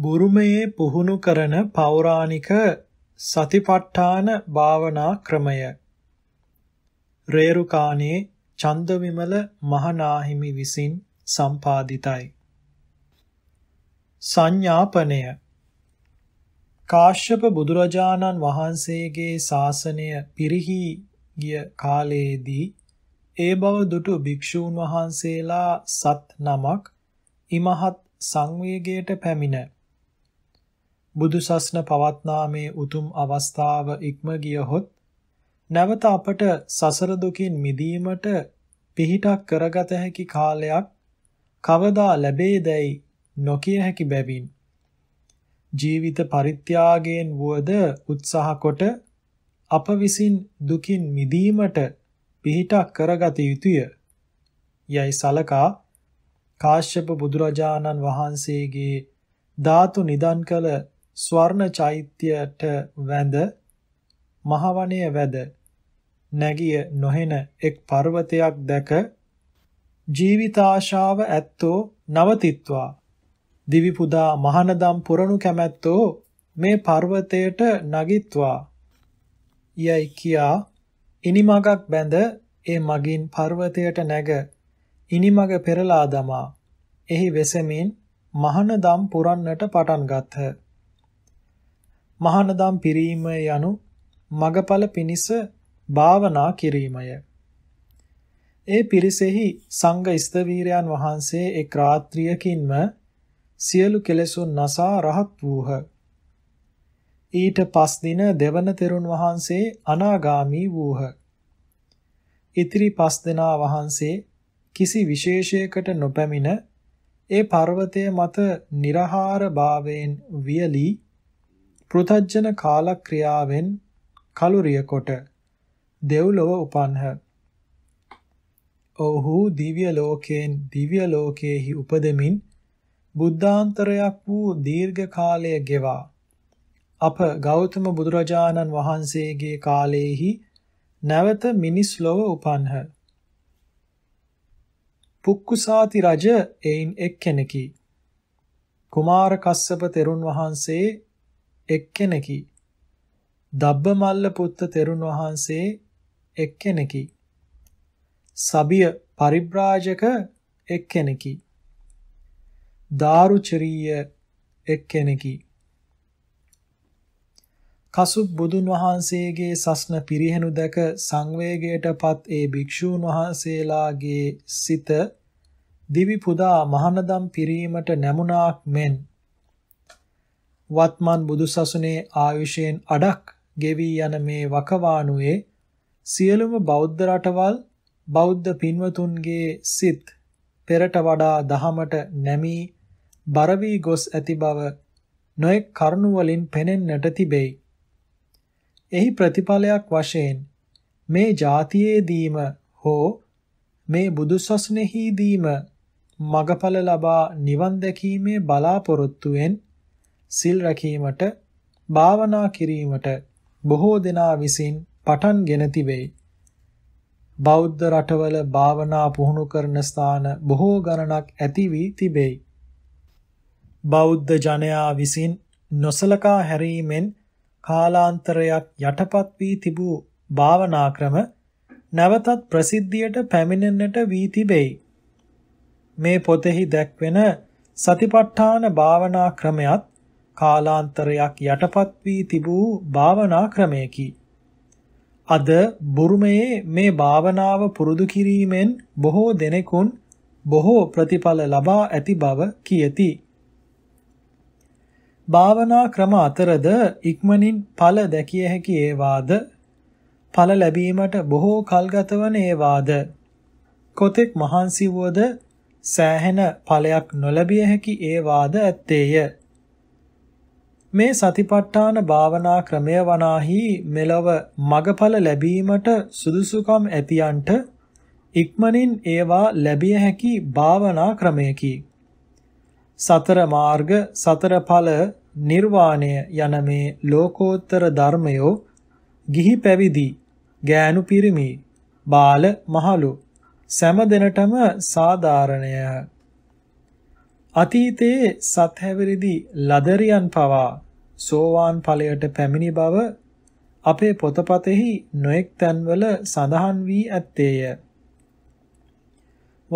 බුරුමයේ පුහුණු කරන පෞරාණික සතිපට්ඨාන භාවනා ක්‍රමය රේරුකාණේ චන්දවිමල මහනාහිමි විසින් සම්පාදිතයි සංඥාපනය කාශ්‍යප බුදුරජාණන් වහන්සේගේ ශාසනය පිරිහි ගිය කාලයේදී ඒ බව දුටු භික්ෂූන් වහන්සේලා සත් නමක් ඉමහත් සංවේගයට පැමිණ බුදු සස්න පවත්නා මේ උතුම් අවස්ථාව ඉක්ම ගියහොත් නැවත අපට සසර දුකින් මිදීමට පිහිටක් කරගත හැකි කාලයක් කවදා ලැබේදයි නොකිය හැකි බැවින් ජීවිත පරිත්‍යාගයෙන් වුවද උත්සාහ කොට අප විසින් දුකින් මිදීමට පිහිටක් කරගත යුතුය යයි සලකා කාශ්‍යප බුදුරජාණන් වහන්සේගේ ධාතු නිදන් කළ ස්වර්ණ චෛත්‍යයට වැඳ මහවණය වැද නැගිය නොහෙන එක් පර්වතයක් දැක ජීවිතාශාව ඇත්තෝ නවතිත්වා දිවි පුදා මහනදම් පුරණු කැමැත්තෝ මේ පර්වතයට නගිත්වා යයි කියා ඉනිමගක් බැඳ ඒ මගින් පර්වතයට නැග ඉනිමග පෙරලා දමා එහි වෙසමින් මහනදම් පුරන්නට පටන් ගත්හ මහානදම් පිරීම යනු මගඵල පිනිස භාවනා කිරීමය. ඒ පිරිසෙහි සංඝ ස්තවීරයන් වහන්සේ එක් රාත්‍රියකින්ම සියලු කෙලෙසුන් නසා රහත් වූහ. ඊට පස් දින දෙවන තෙරුන් වහන්සේ අනාගාමී වූහ. ඉතිරි පස් දෙනා වහන්සේ කිසි විශේෂයකට නොපැමිණ ඒ පර්වතය මත निराහාර භාවයෙන් වියලී පෘථජ්ජන කාලක්‍රියාවෙන් කලුරිය කොට දෙව්ලොව උපන්හ. ඔහු දිව්‍ය ලෝකයෙන් දිව්‍ය ලෝකයේහි උපදමින් බුද්ධාන්තරයක් වූ දීර්ඝ කාලය ගෙවා අප ගෞතම බුදුරජාණන් වහන්සේගේ කාලයේහි නැවත මිනිස් ලොව උපන්හ. පුක්කුසාති රජ එයින් එක්කෙනකි. කුමාර කස්සප තෙරුන් වහන්සේ එක්කෙනෙකි. දබ්බමල්ල පුත්ත තෙරුන් වහන්සේ එක්කෙනෙකි. සබිය පරිබ්‍රාජක එක්කෙනෙකි. දාරුචරීය එක්කෙනෙකි. කසුප් බුදුන් වහන්සේගේ සස්න පිරිහෙනු දැක සංවේගයටපත් ඒ භික්ෂූන් වහන්සේලාගේ සිත දිවි පුදා මහනදම් පිරීමට නැමුණාක් මෙන් වත්මන් බුදුසසුනේ ආයුෂයෙන් අඩක් ගෙවි යන මේ වකවානුවේ සියලුම බෞද්ධ රටවල් බෞද්ධ පින්වතුන්ගේ සිත් පෙරට වඩා දහමට නැමී බර වී ගොස් ඇති බව නොඑක් කරුණු වලින් පෙනෙන්නට තිබෙයි. එහි ප්‍රතිඵලයක් වශයෙන් මේ જાතියේදීම හෝ මේ බුදුසසුනේහිදීම මගඵල ලබා නිවන් දැකීමේ බලාපොරොත්තුෙන් සිල් රැකීමට භාවනා කිරීමට බොහෝ දෙනා විසින් පටන්ගෙන තිබේ. බෞද්ධ රටවල භාවනා පුහුණු කරන ස්ථාන බොහෝ ගණනක් ඇති වී තිබේ. බෞද්ධ ජනයා විසින් නොසලකා හැරීමෙන් කාලාන්තරයක් යටපත් වී තිබූ භාවනා ක්‍රම නැවතත් ප්‍රසිද්ධියට පැමිණෙන්නට වී තිබේ. මේ පොතෙහි දැක්වෙන සතිපට්ඨාන භාවනා ක්‍රමයත් කාලාන්තරයක් යටපත් වී තිබූ භාවනා ක්‍රමයකි. අද බුරුමයේ මේ භාවනාව පුරුදු කිරීමෙන් බොහෝ දෙනෙකුන් බොහෝ ප්‍රතිඵල ලබා ඇති බව කියති. භාවනා ක්‍රම අතරද ඉක්මනින් ඵල දැකිය හැකි ඒවාද ඵල ලැබීමට බොහෝ කල් ගතවන ඒවාද කොතෙක් මහන්සි වුවද සෑහෙන ඵලයක් නොලැබිය හැකි ඒවාද ඇත්තේය මේ සතිපට්ඨාන භාවනා ක්‍රමය වනාහි මෙලව මගඵල ලැබීමට සුදුසුකම් ඇතියන්ට ඉක්මනින් ඒවා ලැබිය හැකි භාවනා ක්‍රමයකි. සතර මාර්ග සතර ඵල නිර්වාණය යන මේ ලෝකෝත්තර ධර්මයෝ ගිහි පැවිදි ගෑනු පිරිමි බාල මහලු සෑම දිනටම සාධාරණය අතීතයේ සත්හැවිරිදි ලදරියන් පවා සෝවාන් ඵලයට පැමිණි බව අපේ පොතපතෙහි නොඑක් තැන්වල සඳහන් වී ඇත්තේය.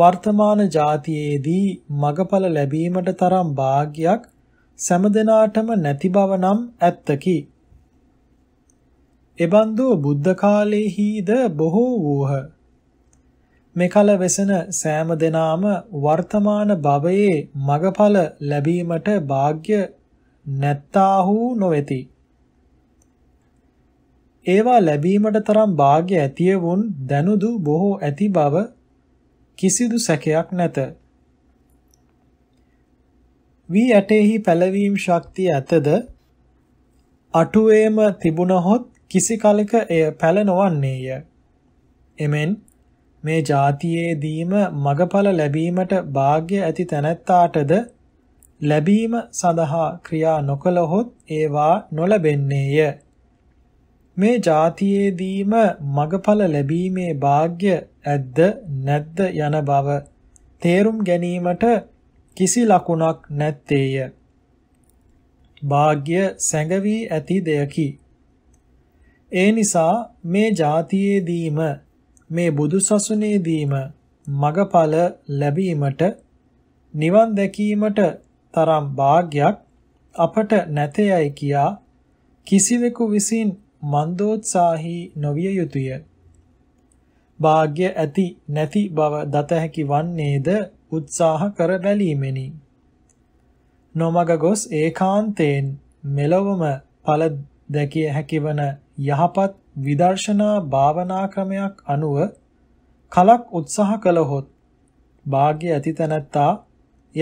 වර්තමාන જાතියේදී මගඵල ලැබීමට තරම් වාග්යක් සෑම නැති බව නම් ඇත්තකි. එබන්දෝ බුද්ධ කාලයේහිද බොහෝ වූහ. මෙකල වෙසෙන සෑම දෙනාම වර්තමාන භවයේ මගඵල ලැබීමට වාග්ය නැත්තාහු නොවේති. ඒවා ලැබීමට තරම් වාග්ය ඇතියවුන් දනුදු බොහෝ ඇති බව කිසිදු සැකයක් නැත. වී ඇටෙහි පැලවීම් ශක්තිය ඇතද අටුවේම තිබුණහොත් කිසි කලක එය පැල නොවන්නේය. එමෙන් මේ જાතියේදීම මගඵල ලැබීමට වාග්ය ඇති තැනැත්තාටද ලැබීම සඳහා ක්‍රියා නොකළහොත් ඒවා නොලැබෙන්නේය. මේ જાතියේදීම මගඵල ලැබීමේ වාග්ය ඇද්ද නැද්ද යන බව තේරුම් ගැනීමට කිසි ලකුණක් නැත්තේය. වාග්ය සැඟවී ඇති දෙයකි. ඒ නිසා මේ જાතියේදීම මේ බුදු සසුනේදීම මගඵල ලැබීමට නිවන් දැකීමට තරම් වාග්යක් අපට නැතේයි කියා කිසිවෙකු විසින් මන්දෝත්සාහී නොවිය යුතුය. වාග්ය ඇති නැති බව දත හැකි වන්නේද උත්සාහ කර බැලීමෙනි. නොමග ගොස් ඒකාන්තයෙන් මෙලොවම ඵල දැකිය හැකිවන යහපත් විදර්ශනා භාවනා ක්‍රමයක් අනුව කලක් උත්සාහ කළහොත් වාග්ය ඇති තැනැත්තා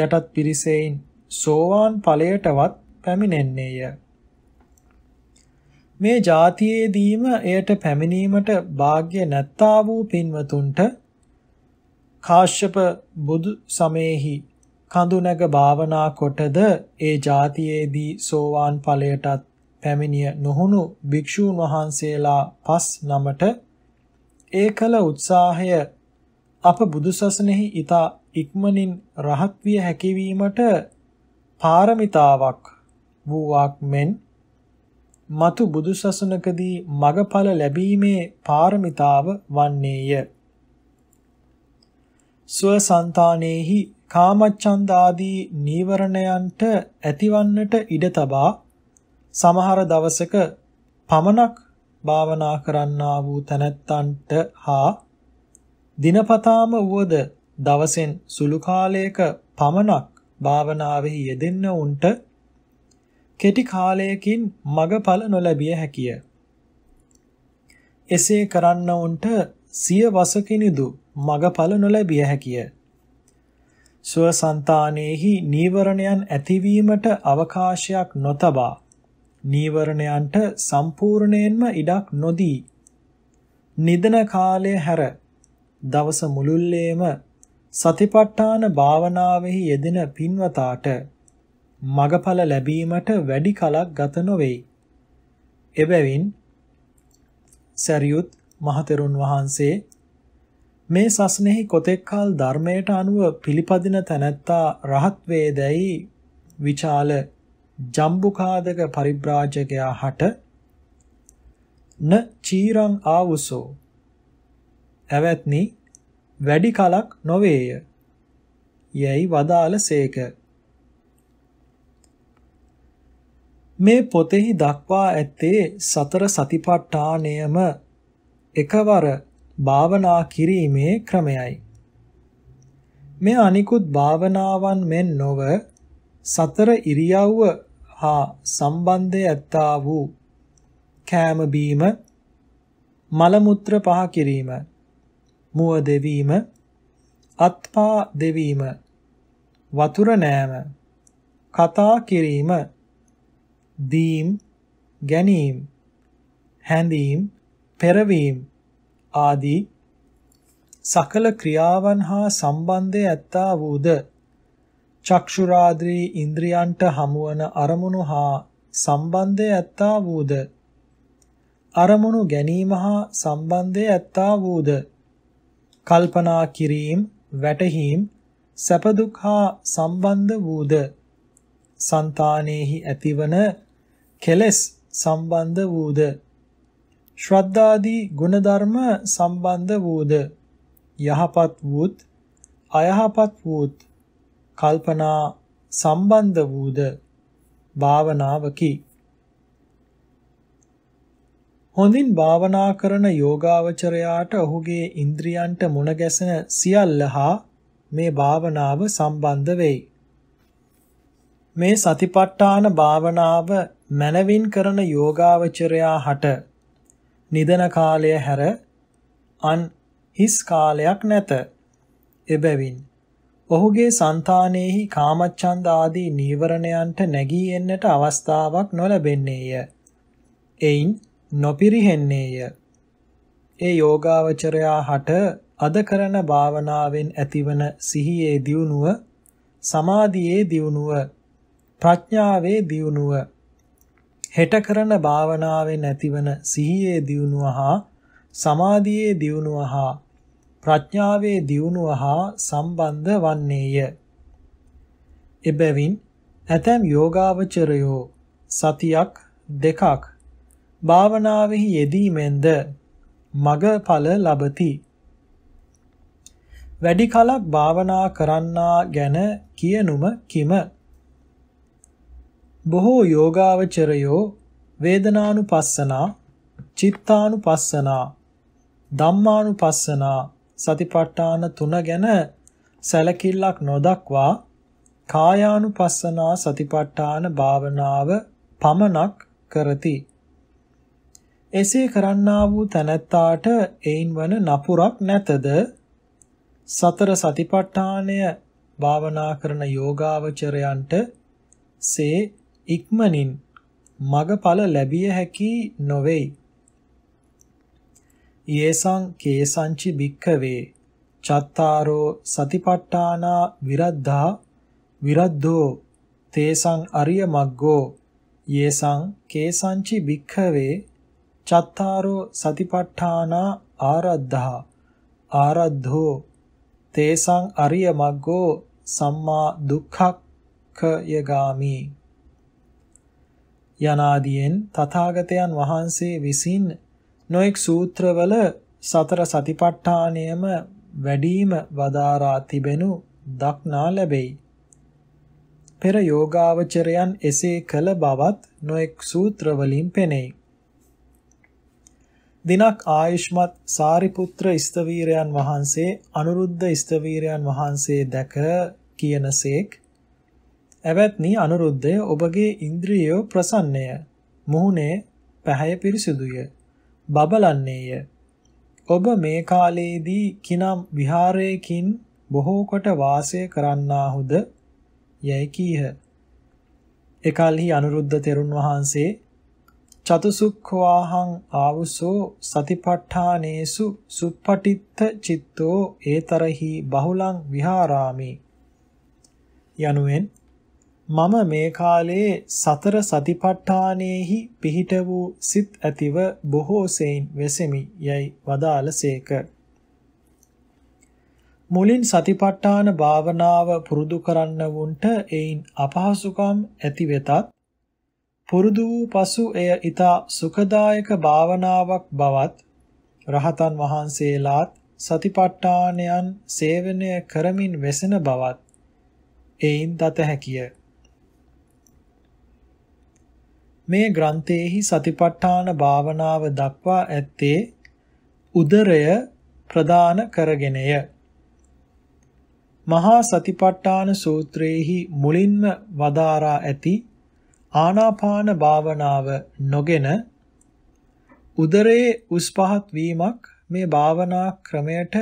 යටත් පිරිසෙයින් සෝවාන් ඵලයටවත් පැමිණෙන්නේය. මේ જાතියේදීම එයට පැමිණීමට වාග්ය නැත්තා වූ පින්වතුන්ට කාශ්‍යප බුදු සමයේහි කඳුනැග භාවනා කොටද ඒ જાතියේදී සෝවාන් ඵලයටත් පැමිණිය නොහුණු භික්ෂූන් වහන්සේලා පස් නමට ඒ කල උත්සාහය අප බුදුසසුනේහි ඊතා ඉක්මනින් රහත් විය හැකියවීමට පාරමිතාවක් වූවක් මෙන් මතු බුදුසසුනකදී මගඵල ලැබීමේ පාරමිතාව වන්නේය ස්වසන්තානේහි කාමච්ඡන්ද ආදී නීවරණයන්ට ඇතිවන්නට ඉඩ තබා සමහර දවසක පමණක් භාවනා කරන්නා වූ තැනැත්තන්ට හා දිනපතාම වුවද දවසෙන් සුළු කාලයක පමණක් භාවනාවෙහි යෙදෙන්න උන්ට කෙටි කාලයකින් මගඵල නොලැබිය හැකිය. එසේ කරන්න උන්ට සිය වසකිනිදු මගඵල නොලැබිය හැකිය. ස්වසන්තානෙහි නීවරණයන් ඇතිවීමට අවකාශයක් නොතබා නීවරණයන්ට සම්පූර්ණයෙන්ම ඉඩක් නොදී නිදන කාලය හැර දවස මුළුල්ලේම සතිපට්ඨාන භාවනාවෙහි යෙදෙන පින්වතාට මගඵල ලැබීමට වැඩි කලක් ගත නොවේ. එබැවින් සරියුත් මහතෙරුන් වහන්සේ මේ සස්නෙහි කොතෙක්කල් ධර්මයට අනුව පිළිපදින තැනැත්තා රහත් වේදැයි විචාල ජම්බුකාදක පරිබ්‍රාජකයා හට න චීරං ආවුසෝ ඇවැත්නි වැඩි කලක් නොවේය යැයි වදාළ සේක මේ පොතෙහි දක්වා ඇත්තේ සතර සතිපට්ඨානයම එකවර භාවනා කිරීමේ ක්‍රමයයි. මේ අනිකුත් භාවනාවන් මෙන් නොව සතර ඉරියව්ව හා සම්බන්ධය ඇත්තා වූ කෑම බීම මල මුත්‍ර පහ කිරීම මුව දෙවීම අත්පා දෙවීම වතුර නෑම කතා කිරීම දීම් ගැනීම හැඳීම් පෙරවීම ආදී සකල ක්‍රියාවන් හා සම්බන්ධය ඇත්තා වූද චක්ෂුරාද්‍රී ඉන්ද්‍රියන්ට හමුවන අරමුණු හා සම්බන්ධය ඇත්තා වූද අරමුණු ගැනීම හා සම්බන්ධය ඇත්තා වූද කල්පනා කිරීම වැටහීම් සැප දුක් හා සම්බන්ධ වූද సంతානෙහි ඇතිවන කෙලෙස් සම්බන්ධ වූද ශ්‍රද්ධාදී ගුණධර්ම සම්බන්ධ වූද යහපත් වූත් අයහපත් වූත් කල්පනා සම්බන්ධ වූද භාවනාවකි. හොඳින් භාවනා කරන යෝගාවචරයාට ඔහුගේ ඉන්ද්‍රියන්ට මුණ ගැසෙන සියල්ල හා මේ භාවනාව සම්බන්ධ වෙයි. මේ සතිපට්ඨාන භාවනාව මනවින් කරන යෝගාවචරයා හට නිදන කාලය හැර අන් හිස් කාලයක් නැත. එබැවින් ඔහුගේ సంతානෙහි කාමච්ඡන්ද ආදී නීවරණයන්ට නැගී එන්නට අවස්ථාවක් නොලැබෙන්නේය. එයින් නොපිරිහෙන්නේය. ඒ යෝගාවචරයා හට අද කරන භාවනාවෙන් ඇතිවන සිහියේ දියුණුව, සමාධියේ දියුණුව, ප්‍රඥාවේ දියුණුව, හෙට කරන භාවනාවෙන් ඇතිවන සිහියේ දියුණුව හා සමාධියේ දියුණුව හා ප්‍රඥාවේ දියුණුව හා සම්බන්ධ වන්නේය. එබැවින් ඇතැම් යෝගාවචරයෝ සතියක් දෙකක් භාවනාවෙහි යෙදීමෙන්ද මගඵල ලබති. වැඩි කලක් භාවනා කරන්නා ගැන කියනුම කිම බොහෝ යෝගාවචරයෝ වේදනානුපස්සනා චිත්තානුපස්සනා ධම්මානුපස්සනා සතිපට්ඨාන තුන ගැන සැලකිල්ලක් නොදක්වා කායානුපස්සනා සතිපට්ඨාන භාවනාව පමණක් කරති. එසේ කරන්නා වූ තැනැත්තාට එයින් වන නපුරක් නැතද සතර සතිපට්ඨානය භාවනා කරන යෝගාවචරයන්ට සේ ඉක්මනින් මගඵල ලැබිය හැකි නොවේයි. යේසං කේසංචි භික්ඛවේ චත්තාරෝ සතිපට්ඨානා විරද්ධා විරද්ධෝ තේසං අරිය මග්ගෝ යේසං කේසංචි භික්ඛවේ චත්තාරෝ සතිපට්ඨානා ආරද්ධා ආරද්ධෝ තේසං අරිය මග්ගෝ සම්මා දුක්ඛක්ඛය ගාමි යනාදීන් තථාගතයන් වහන්සේ විසින් නොඑක් සූත්‍රවල සතර සතිපට්ඨානයම වැඩිම වදාරා තිබෙනු දක්නා ලැබෙයි. පෙර යෝගාවචරයන් එසේ කළ බවත් නොඑක් සූත්‍රවලින් පෙනෙයි. දිනක් ආයුෂ්මත් සාරිපුත්‍ර ස්තවීරයන් වහන්සේ අනුරුද්ධ ස්තවීරයන් වහන්සේ දැක කියනසේක් ඇවැත්නි අනුරුද්ධය ඔබගේ ඉන්ද්‍රියෝ ප්‍රසන්නය මුහුණේ පැහැය පිරිසුදුය බබලන්නේය. ඔබ මේ කාලයේදී කිනම් විහාරයකින් බොහෝ කොට වාසය කරන්නාහුද යැයි කීහ. එකල්හි අනුරුද්ධ තෙරුන් වහන්සේ චතුසුක්ඛවාහං ආවුසෝ සතිපට්ඨානේසු සුප්පටිත්ත චිත්තෝ ඒතරහි බහුලං විහාරාමි යනුවෙන් මම මේ කාලයේ සතර සතිපට්ඨානෙහි පිහිට වූ සිත් ඇතිව බොහෝ සෙයින් වෙසෙමි යයි වදාළසේක. මුලින් සතිපට්ඨාන භාවනාව පුරුදු කරන්න වුන්ට එයින් අපහසුකම් ඇති වෙතත් පුරුදු වූ පසු එය ඊතා සුඛදායක භාවනාවක් බවත් රහතන් වහන්සේලාත් සතිපට්ඨානයන් සේවනය කරමින් වෙසෙන බවත් එයින් දත හැකිය. මේ ග්‍රන්ථයේහි සතිපට්ඨාන භාවනාව දක්වා ඇත්තේ උදරය ප්‍රදාන කරගෙනය. මහා සතිපට්ඨාන සූත්‍රයේහි මුලින්ම වදාරා ඇති ආනාපාන භාවනාව නොගෙන උදරයේ උස් පහත් වීමක් මේ භාවනා ක්‍රමයට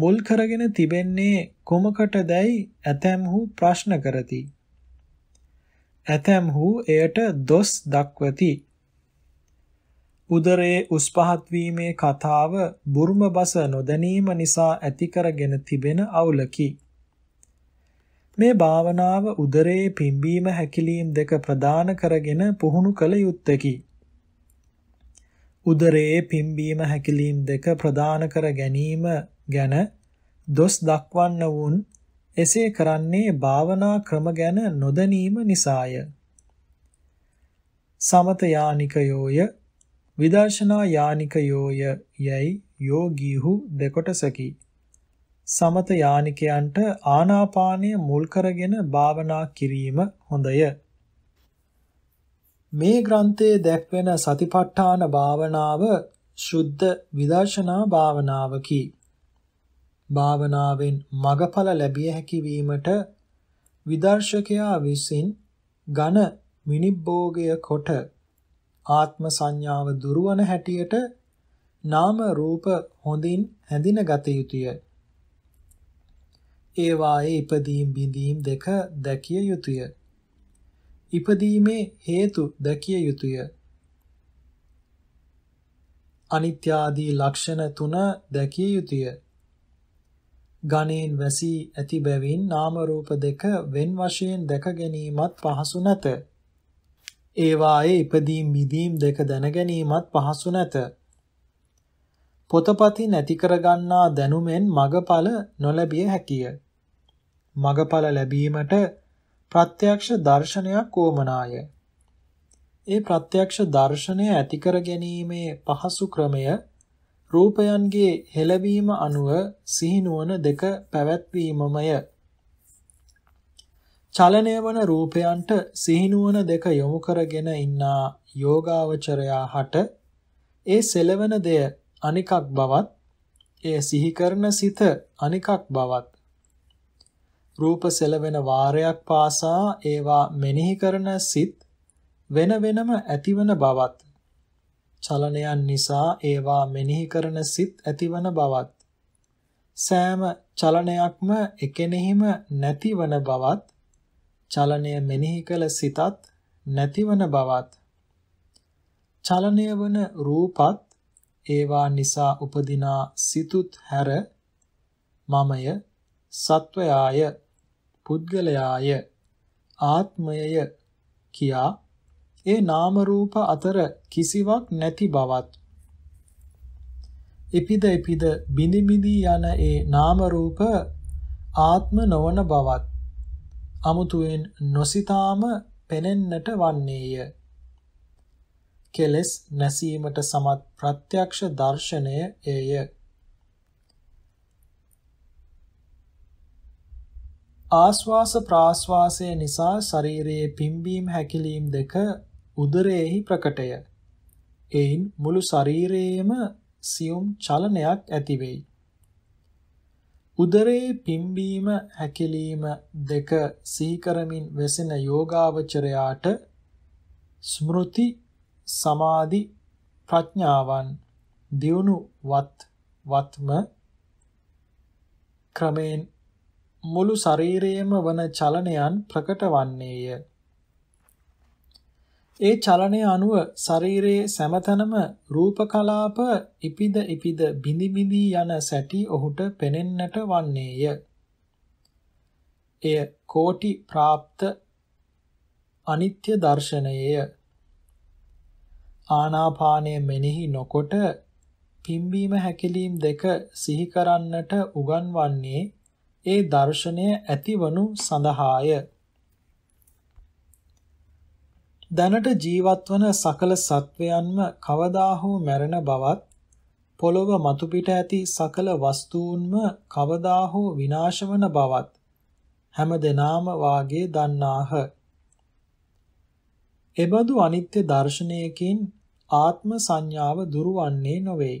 මුල් කරගෙන තිබෙන්නේ කොමකටදයි ඇතැම්හු ප්‍රශ්න කරති. ඇතැම්හු එයට දොස් දක්වති. උදරයේ උස් පහත් වීමේ කතාව බුරුම බස නොදැනීම නිසා ඇති කරගෙන තිබෙන අවුලකි. මේ භාවනාව උදරයේ පිම්බීම හැකිලීම් දෙක ප්‍රදාන කරගෙන පුහුණු කළ යුත්තේකි. උදරයේ පිම්බීම හැකිලීම් දෙක ප්‍රදාන කර ගැනීම ගැන දොස් දක්වන්න වුන් එසේ කරන්නේ භාවනා ක්‍රම ගැන නොදැනීම නිසාය. සමත යානිකයෝය විදර්ශනා යානිකයෝය යැයි යෝගීහු දෙකොටසකි. සමත යානිකයන්ට ආනාපානය මුල් කරගෙන භාවනා කිරීම හොඳය. මේ ග්‍රන්ථයේ දැක්වෙන සතිපට්ඨාන භාවනාව ශුද්ධ විදර්ශනා භාවනාවකි. භාවනාවෙන් මගඵල ලැබිය හැකි වීමට විදර්ශකයා විසින් ඝන විනිබ්බෝගය කොට ආත්ම සංඥාව දුරවන හැටියට නාම රූප හොඳින් හැඳින ගත යුතුය. ඒවායේ ඉපදීම් බිඳීම් දෙක දැකිය යුතුය. ඉපදීමේ හේතු දැකිය යුතුය. අනිත්‍ය ආදී ලක්ෂණ තුන දැකිය යුතුය. ගණයෙන් වැසී ඇති බැවින් නාම රූප දෙක wen වශයෙන් දැක ගැනීමත් පහසු නැත. ඒවායේ ඉදීම් මිදීම් දෙක දැන ගැනීමත් පහසු නැත. පොතපති නැති කරගන්නා දැනුමෙන් මගඵල නොලැබිය හැකිය. මගඵල ලැබීමට ප්‍රත්‍යක්ෂ දර්ශනයක් ඕමනාය. ඒ ප්‍රත්‍යක්ෂ දර්ශනය ඇති කර ගැනීමේ පහසු ක්‍රමය රූපයන්ගේ හෙළවීම අනුව සිහිනුවන දෙක පැවැත්වීමමය. චලනය වන රූපයන්ට සිහිනුවන දෙක යොමු කරගෙන ඉන්නා යෝගාවචරයා හට ඒ සෙලවන දෙය අනිකක් බවත් ඒ සිහි කරන සිත අනිකක් බවත් රූප සෙලවෙන වාරයක් පාසා ඒවා මෙනෙහි කරන සිත් වෙන වෙනම ඇතිවන බවත් චලනයන් නිසා ඒවා මෙනෙහි කරන සිත් ඇතිවන බවත් සෑම චලනයක්ම එකෙනෙහිම නැතිවන බවත් චලනය මෙනෙහි කළ සිතත් නැතිවන බවත් චලනය වන රූපත් ඒවා නිසා උපදිනා සිතුත් හැර මමය සත්වයාය පුද්ගලයාය ආත්මයය කියා ඒ නාම රූප අතර කිසිවක් නැති බවත් එපිද එපිද බිනි බිනි යන ඒ නාම රූප ආත්ම නොවන බවත් අමුතුවෙන් නොසිතාම පෙනෙන්නට වන්නේය කෙලස් නැසීමට සමත් ප්‍රත්‍යක්ෂ දර්ශනය එය ආස්වාස ප්‍රාස්වාසය නිසා ශරීරයේ පිම්බීම හැකිලීම් දෙක උදරයෙහි ප්‍රකටය. එයින් මුළු ශරීරයේම සියුම් චලනයක් ඇතිවෙයි. උදරයේ පිම්බීම හැකිලිම දෙක සීකරමින් වෙසෙන යෝගාවචරයාට ස්මෘති සමාධි ප්‍රඥාවන් දියුණු වත් වත්ම ක්‍රමෙන් මුළු ශරීරයේම වන චලනයන් ප්‍රකට වන්නේය. ඒ චලනය අනුව ශරීරයේ සෑමතැනම රූප කලාප ඉපිද ඉපිද බිඳි බිඳි යන සැටි ඔහුට පෙනෙන්නට වන්නේය. එය කෝටි પ્રાપ્ત අනිත්‍ය දර්ශනයය. ආනාපානය මෙනෙහි නොකොට පිම්බීම හැකිලීම් දෙක සිහි කරන්නට උගන්වන්නේ ඒ දර්ශනය ඇතිවනු සඳහාය. දැනට ජීවත්වන සකල සත්වයන්ම කවදා හෝ මැරෙන බවත් පොළොව මතු පිට ඇති සකල වස්තුන්ම කවදා හෝ විනාශ වන බවත් හැම දෙනාම වාගේ දන්නාහ. එබඳු අනිත්‍ය දර්ශනයකින් ආත්ම සංඥාව දුරවන්නේ නොවේ.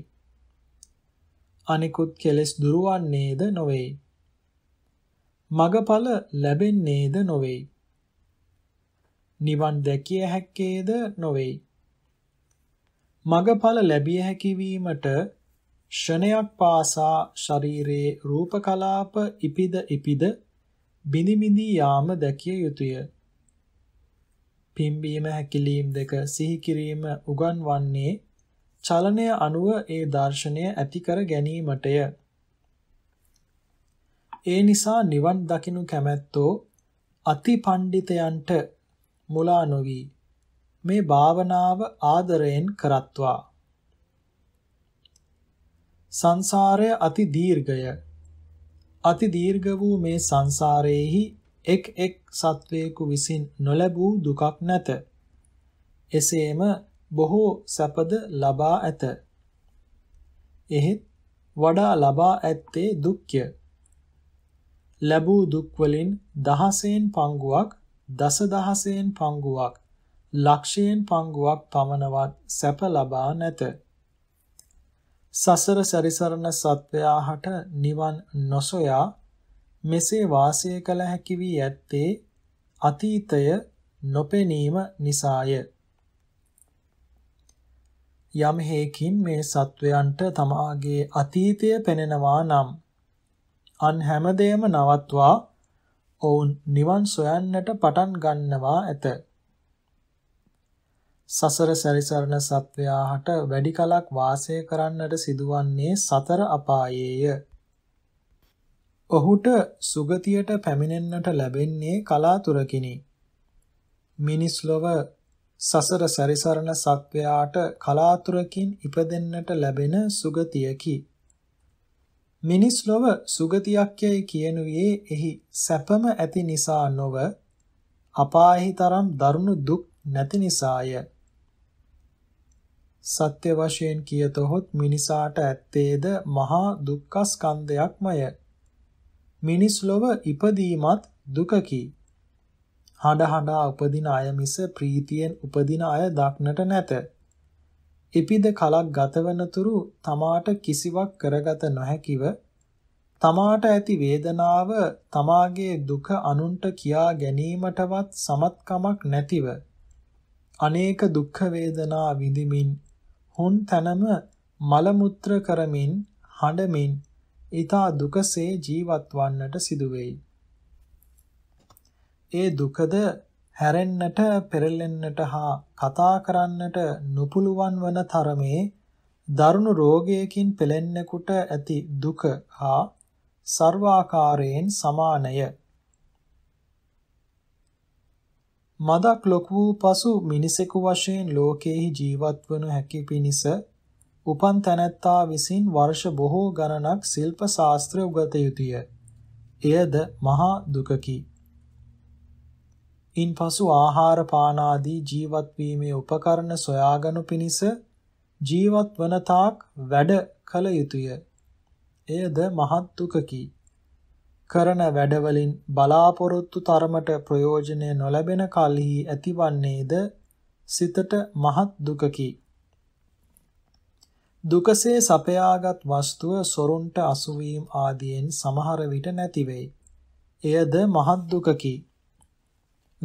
අනිකුත් කෙලෙස් දුරවන්නේද නොවේ. මගඵල ලැබෙන්නේද නොවේ. නිවන් දැකිය හැක්කේද නොවේ. මගඵල ලැබිය හැකිවීමට ෂණයක් පාසා ශරීරයේ රූප කලාප ඉපිද ඉපිද බිනි බිනි යාම දැකිය යුතුය. පිම්බීම හැකිලීම් දෙක සිහි කිරීම උගන්වන්නේ චලනය අනුව ඒ දර්ශනය ඇති කර ගැනීමටය. ඒ නිසා නිවන් දකිනු කැමැත්තෝ අතිපණ්ඩිතයන්ට මුලා නොවි මේ භාවනාව ආදරයෙන් කරත්වා සංසාරය අති දීර්ඝය අති දීර්ඝ වූ මේ සංසාරයේහි එක් එක් සත්වයෙකු විසින් නොලැබූ දුකක් නැත එසේම බොහෝ සැපද ලබා ඇත එහෙත් වඩා ලබා ඇත්තේ දුක්ය ලැබූ දුක් වලින් දහසෙන් පංගුවක් දසදහසෙන් පංගුවක් ලක්ෂයෙන් පංගුවක් පමණවත් සැප ලබා නැත. සසර සැරිසරන සත්වයා හට නිවන් නොසොයා මෙසේ වාසය කළ හැකි වී ඇත්තේ අතීතය නොපෙනීම නිසාය. යම් හේකින් මේ සත්වයන්ට තමාගේ අතීතය පෙනෙනවා නම් අන් හැමදේම නවත්වා ඔවුන් නිවන් සොයන්නට පටන් ගන්නවා ඇත. සසර සැරිසරන සත්වයා හට වැඩි කලක් වාසය කරන්නට සිදුවන්නේ සතර අපායේය. ඔහුට සුගතියට පැමිණෙන්නට ලැබෙන්නේ කලාතුරකිනි. මිනිස් ලොව සසර සැරිසරන සත්වයාට කලාතුරකින් ඉපදෙන්නට ලැබෙන සුගතියකි. මිනිස් ලොව සුගතියක් යයි කියනුවේ එහි සැපම ඇති නිසා නොව අපායෙහි තරම් දරුණු දුක් නැති නිසාය. සත්‍ය වශයෙන් කියතොත් මිනිසාට ඇත්තේද මහා දුක්ඛ ස්කන්ධයක්මය. මිනිස් ලොව ඉපදීමත් දුකකි. හඬ හඬා උපදින අය මිස ප්‍රීතියෙන් උපදින අය දක්නට නැත. ඉපිද කලක් ගතවන තුරු තමාට කිසිවක් කරගත නොහැකිව තමාට ඇති වේදනාව තමාගේ දුක අනුන්ට කියා ගැනීමටවත් සමත්කමක් නැතිව අනේක දුක්ඛ වේදනා විඳිමින් හොන් තනම මල මුත්‍ර කරමින් හඬමින් ඊතා දුකසේ ජීවත් වන්නට සිදුවේයි ඒ දුකද හැරෙන්නට පෙරලෙන්නට හා කතා කරන්නට නොපුළුවන් වන තරමේ දරුණු රෝගයකින් පෙළෙන්නෙකුට ඇති දුක හා සර්වාකාරයෙන් සමානය. මදක් ලොකු වූ පසු මිනිසෙකු වශයෙන් ලෝකයෙහි ජීවත් වනු හැකි පිණිස උපන් තැනැත්තා විසින් වර්ෂ බොහෝ ගණනක් ශිල්ප ශාස්ත්‍රය උගත යුතුය. එයද මහා දුකකි. ඉන්පසු ආහාර පානාදී ජීවත් වීමේ උපකරණ සොයාගනු පිණිස ජීවත් වන තාක් වැඩ කළ යුතුය. එයද මහත් දුකකි. කරන වැඩවලින් බලාපොරොත්තු තරමට ප්‍රයෝජනය නොලැබෙන කලෙහි ඇතිවන්නේද සිතට මහත් දුකකි. දුකසේ සපයාගත් වස්තුව සොරුන්ට අසුවීම් ආදියෙන් සමහර විට නැති වෙයි. එයද මහත් දුකකි.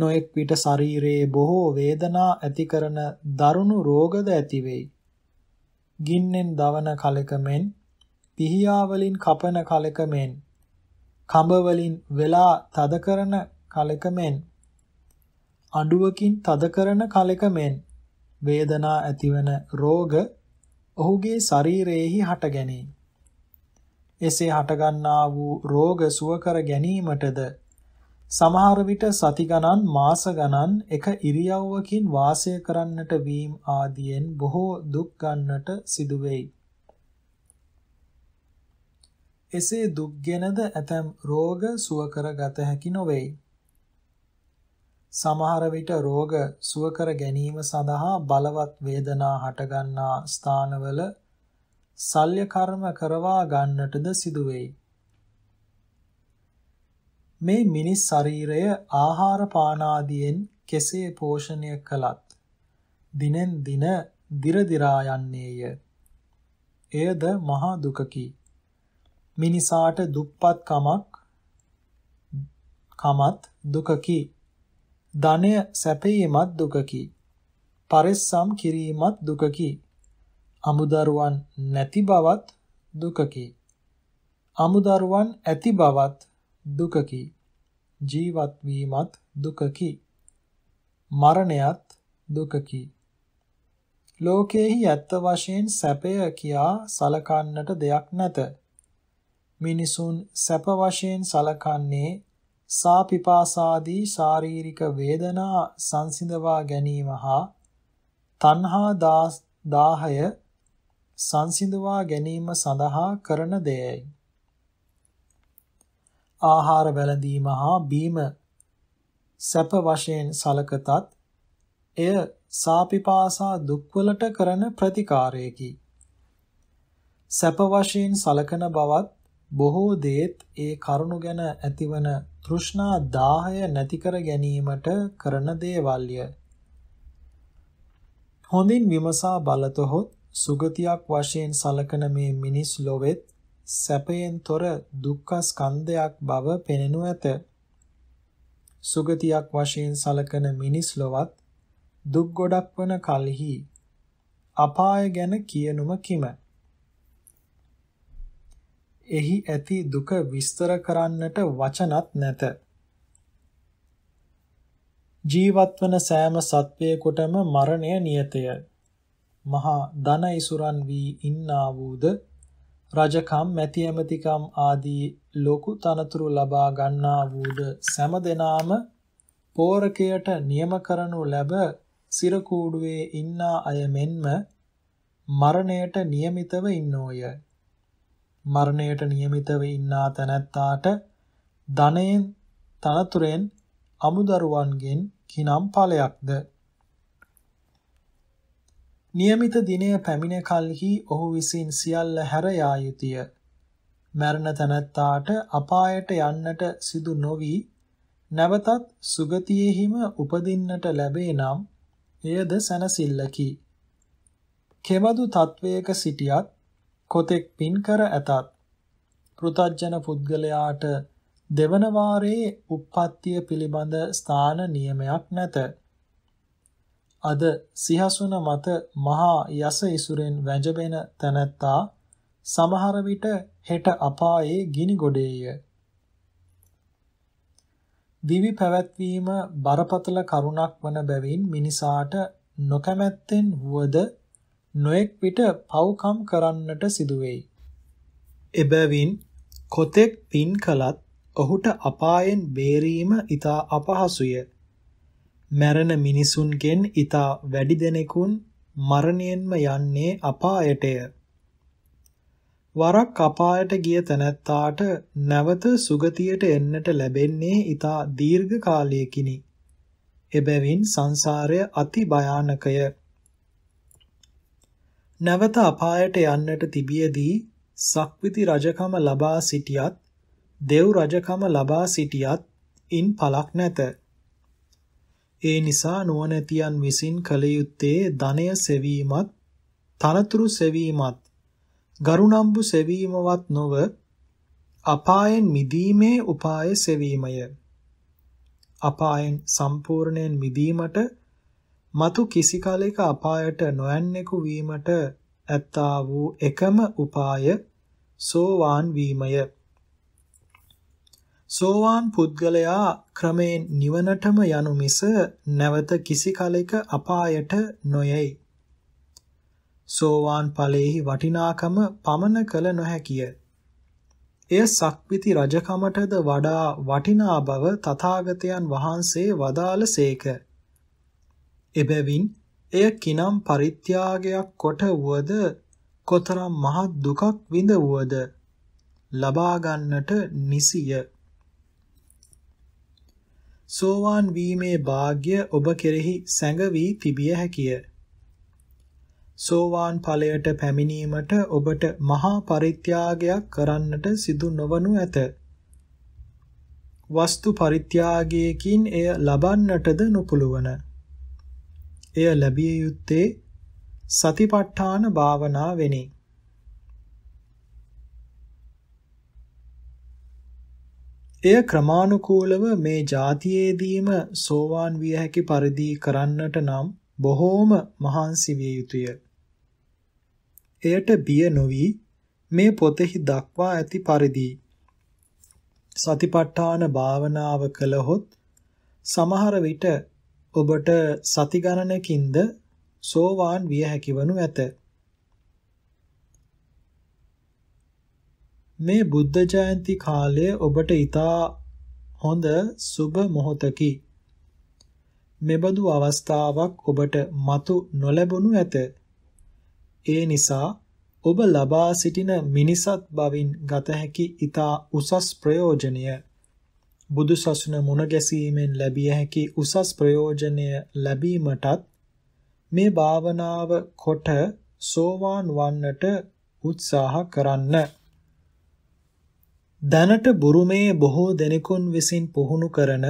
නොඑක් විට ශරීරයේ බොහෝ වේදනා ඇති කරන දරුණු රෝගද ඇති වෙයි. ගින්නෙන් දවන කලක මෙන් පිහියා වලින් කපන කලක මෙන් කඹ වලින් වෙලා තද කරන කලක මෙන් අඬුවකින් තද කරන කලක මෙන් වේදනා ඇතිවන රෝග ඔහුගේ ශරීරයේහි හට ගැනීම. එසේ හටගන්නා වූ රෝග සුව කර ගැනීමටද සමහර විට සති ගණන් මාස ගණන් එක ඉරියව්වකින් වාසය කරන්නට වීම ආදියෙන් බොහෝ දුක් ගන්නට සිදු වෙයි. එසේ දුක්ගෙනද ඇතම් රෝග සුව කරගත හැකි නොවේ. සමහර විට රෝග සුව කර ගැනීම සඳහා බලවත් වේදනා හටගන්නා ස්ථානවල සල්්‍ය කර්ම කරවා ගන්නටද සිදුවේයි. මේ මිනිස් ශරීරය ආහාර පාන ආදියෙන් කෙසේ පෝෂණය කළත් දිනෙන් දින දිර දිරා යන්නේය. එයද මහා දුකකි. මිනිසාට දුප්පත් කමක් කමත් දුකකි. ධනය සැපීමත් දුකකි. පරිස්සම් කිරීමත් දුකකි. අමුදරුවන් නැති බවත් දුකකි. අමුදරුවන් ඇති බවත් දුකකි. ජීවත් වීමත් දුකකි. මරණයත් දුකකි. ලෝකයේහි ඇත්ත වශයෙන් සැපය කියා සලකන්නට දෙයක් නැත. මිනිසුන් සැප වශයෙන් සලකන්නේ සාපිපාසාදී ශාරීරික වේදනා සංසිඳවා ගැනීම හා තණ්හා දාහය සංසිඳවා ගැනීම සඳහා කරන දෙයයි. ආහාර වැළඳීම හා බීම සැප වශයෙන් සලකතත් එය සාපිපාසා දුක්වලට කරන ප්‍රතිකාරයකි. සැප වශයෙන් සලකන බවත් බොහෝ දේත් ඒ කරුණු ගැන ඇතිවන තෘෂ්ණා දාහය නැති කර ගැනීමට කරන දේවල්ය. හොඳින් විමසා බලතොත් සුගතියක් වශයෙන් සලකන මේ මිනිස් ලොවෙත් සැපයෙන් තොර දුක්ඛ ස්කන්ධයක් බව පෙනෙනු ඇත. සුගතියක් වශයෙන් සලකන මිනිස් ලොවත් දුක් ගොඩක් වන කලෙහි අපාය ගැන කියනුම කිම. එහි ඇති දුක විස්තර කරන්නට වචනත් නැත. ජීවත්වන සෑම සත්වයෙකුටම මරණය නියතය. මහා ධනයිසුරන් වී ඉන්නා වූද රජකම් මැති ඇමතිකම් ආදී ලොකු තනතුරු ලබා ගන්නා වූද සෑම දෙනාම පෝරකයට නියම කරනු ලැබ සිරකූඩුවේ ඉන්නා අය මෙන්ම මරණයට නියමිතව ඉන්නෝය. මරණයට නියමිතව ඉන්නා තැනැත්තාට ධනයෙන් තනතුරෙන් අමුදරුවන්ගෙන් කිනම් ඵලයක්ද નિયમિત දිනය පැමිණ කලෙහි ඔහු විසින් සියල්ල හැර යා යුතුය. මරණ තනත්තාට අපායට යන්නට සිදු නොවි නැවතත් සුගතියෙහිම උපදින්නට ලැබේ නම් එයද සැනසෙල්ලකි. කෙබඳු තත්වයක සිටියත් කොතෙක් පින් කර ඇතත් පෘතජන පුද්ගලයාට දෙවන වාරයේ උප්පත්තිය පිළිබඳ ස්ථාන නියමයක් නැත. අද සිහසුන මත මහා යස ඉසුරෙන් වැජබෙන තැනැත්තා සමහර විට හෙට අපායේ ගිනි ගොඩේය. දිවි පැවැත්වීම බරපතල කරුණක් වන බැවින් මිනිසාට නොකමැත්තෙන් වුවද නොඑක් විට පව්කම් කරන්නට සිදුවේයි. එබැවින් කොතෙක් පින් කලත් ඔහුට අපායෙන් බේරීම ඊට අපහසුය. මැරෙන මිනිසුන්ගෙන් ඊතා වැඩි දෙනෙකුන් මරණයෙන්ම යන්නේ අපායටය. වරක් අපායට ගිය තැනැත්තාට නැවත සුගතියට එන්නට ලැබෙන්නේ ඊතා දීර්ඝ කාලයකිනි. එබැවින් සංසාරය අති භයානකය. නැවත අපායට යන්නට තිබියදී සක්විති රජකම ලබා සිටියත් දෙව් රජකම ලබා සිටියත් ඉන් පළක් නැත. ඒ නිසා නුවණැතියන් විසින් කල යුත්තේ ධනය සෙවීමත් තනතුරු සෙවීමත් ගරුණම්බු සෙවීමවත් නොව අපායෙන් මිදීමේ උපාය සෙවීමය අපායෙන් සම්පූර්ණයෙන් මිදීමට මතු කිසි කලෙක අපායට නොයන්නෙකු වීමට ඇත්තා වූ එකම උපාය සෝවාන් වීමය සෝවාන් පුද්ගලයා ක්‍රමයෙන් නිවනටම යනු මිස නැවත කිසි කලෙක අපායට නොයයි. සෝවාන් ඵලයේහි වටිනාකම පමන කළ නොහැකිය. එය සක්විති රජකමටද වඩා වටිනා බව තථාගතයන් වහන්සේ වදාළසේක. එබැවින් එය කිනම් පරිත්‍යාගයක් කොට වුවද කොතරම් මහත් දුකක් විඳ වුවද ලබා ගන්නට නිසිය. සෝවාන් වීමේ වාග්ය ඔබ කෙරෙහි සැඟවී තිබිය හැකිය. සෝවාන් ඵලයට පැමිණීමට ඔබට මහා පරිත්‍යාගයක් කරන්නට සිදු නොවනු ඇත. වස්තු පරිත්‍යාගයකින් එය ලබන්නටද නොපුළුවන. එය ලැබිය යුත්තේ සතිපට්ඨාන භාවනාවෙනි. එය ක්‍රමානුකූලව මේ જાතියේදීම සෝවාන් විය හැකි පරිදි කරන්නට නම් බොහෝම මහන්සි විය යුතුය. එයට බිය නොවි මේ පොතෙහි දක්වා ඇති පරිදි සතිපට්ඨාන භාවනාව කළහොත් සමහර විට ඔබට සති ගණනකින්ද සෝවාන් විය හැකිවනු ඇත. මේ බුද්ධ ජයන්ති කාලය ඔබට ඊතා හොඳ සුබ මොහොතකි. මෙබඳු අවස්ථාවක් ඔබට මතු නොලැබුණු ඇත. ඒ නිසා ඔබ ලබා සිටින මිනිසත් බවින් ගත හැකි ඊතා උසස් ප්‍රයෝජනය බුදු සසුන මුණ ගැසීමෙන් ලැබිය හැකි උසස් ප්‍රයෝජනය ලැබීමටත් මේ භාවනාව කොට සෝවාන් වන්නට උත්සාහ කරන්න. දැනට බුරුමේ බොහෝ දෙනෙකුන් විසින් පුහුණු කරන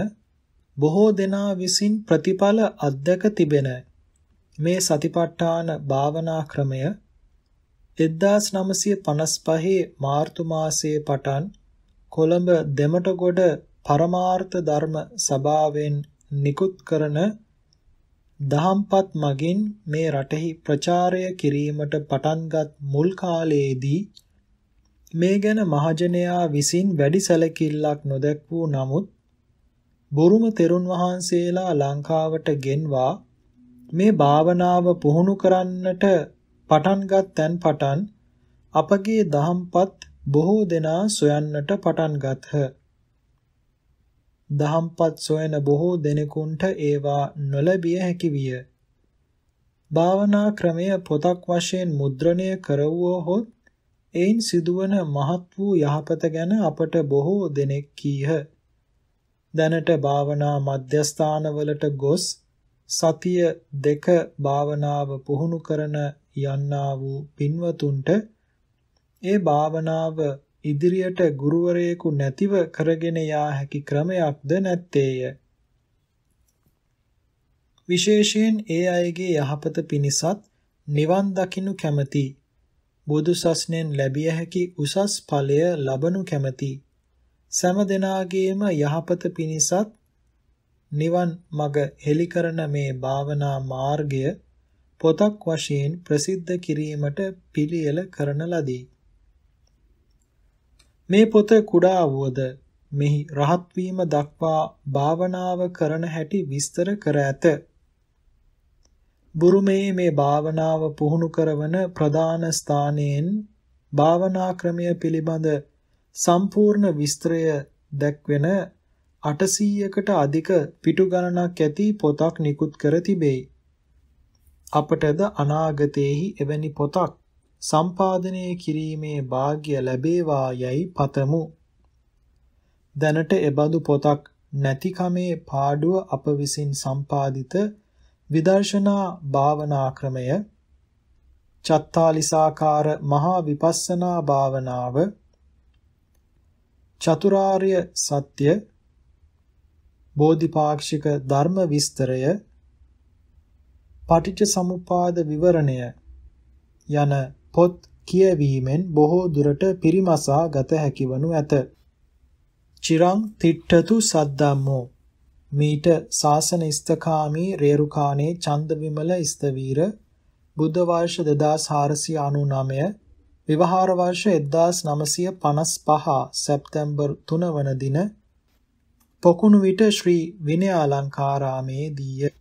බොහෝ දෙනා විසින් ප්‍රතිඵල අධ්‍යක් තිබෙන මේ සතිපට්ඨාන භාවනා ක්‍රමය 1955 මාර්තු මාසයේ පටන් කොළඹ දෙමටගොඩ පරමාර්ථ ධර්ම සභාවෙන් නිකුත් කරන දහම්පත් මගින් මේ රටෙහි ප්‍රචාරය කිරීමට පටන්ගත් මුල් කාලයේදී මේ ගැන මහජනයා විසින් වැඩි සැලකිල්ලක් නොදැක් වූ නමුත් බොරුම තෙරුන් වහන්සේලා ලංකාවට ගෙන්වා මේ භාවනාව පුහුණු කරන්නට පටන්ගත් තැන් පටන් අපගේ දහම්පත් බොහෝ දෙනා සොයන්නට පටන් ගත්හ. දහම්පත් සොයන බොහෝ දෙනෙකුන්ට ඒවා නොලැබිය හැකි විය. භාවනා ක්‍රමය පොතක් වශයෙන් මුද්‍රණය කරවුවහොත් එයින් සිදුවන මහත් වූ යහපත ගැන අපට බොහෝ දෙනෙක් කීහ. දැනට භාවනා මධ්‍යස්ථානවලට ගොස් සතිය දෙක භාවනාව පුහුණු කරන යන්නා වූ පින්වතුන්ට ඒ භාවනාව ඉදිරියට ගුරුවරයෙකු නැතිව කරගෙන යා හැකි ක්‍රමයක්ද නැත්තේය. විශේෂයෙන් ඒ අයගේ යහපත පිණිසත් නිවන් දකින්ු කැමැති බුදු සස්නෙන් ලැබිය හැකි උසස් ඵලය ලබනු කැමැති සෑම දිනාගේම යහපත පිණිසත් නිවන් මඟ හෙළි කරන මේ භාවනා මාර්ගය පොතක් වශයෙන් ප්‍රසිද්ධ කිරීමට පිළියෙල කරන ලදී. මේ පොත කුඩා වුවද මෙහි රහත් දක්වා භාවනාව කරන හැටි විස්තර කර ඇත. බුරුමයේ මේ භාවනාව පුහුණු කරවන ප්‍රධාන ස්ථානයෙන් භාවනා ක්‍රමය පිළිබඳ සම්පූර්ණ විස්තරය දැක්වෙන 800කට අධික පිටු ගණනක් ඇති පොතක් නිකුත් කර තිබේ. අපටද අනාගතයේහි එවැනි පොතක් සම්පාදනය කිරීමේ වාග්ය ලැබේවා යයි පතමු. දැනට එබඳු පොතක් නැතිකමේ පාඩුව අප විසින් සම්පාදිත විදර්ශනා භාවනා ක්‍රමය චත්තාලිසාකාර මහා විපස්සනා භාවනාව චතුරාර්ය සත්‍ය බෝධිපාක්ෂික ධර්ම විස්තරය පටිච්ච සමුපාද විවරණය යන පොත් කියවීමෙන් බොහෝ දුරට පිරිමසා ගත හැකි වනු ඇත. චිරං තිට්ඨතු සද්දම්මෝ මීට ශාසන ස්තකාමී රේරුකාණේ චන්දවිමල ස්තවීර බුද්ධ වර්ෂ 2499 විවහාර වර්ෂ 1955 සැප්තැම්බර් 3 වන දින පොකුණු විට ශ්‍රී විනයාලංකාරාමේදීය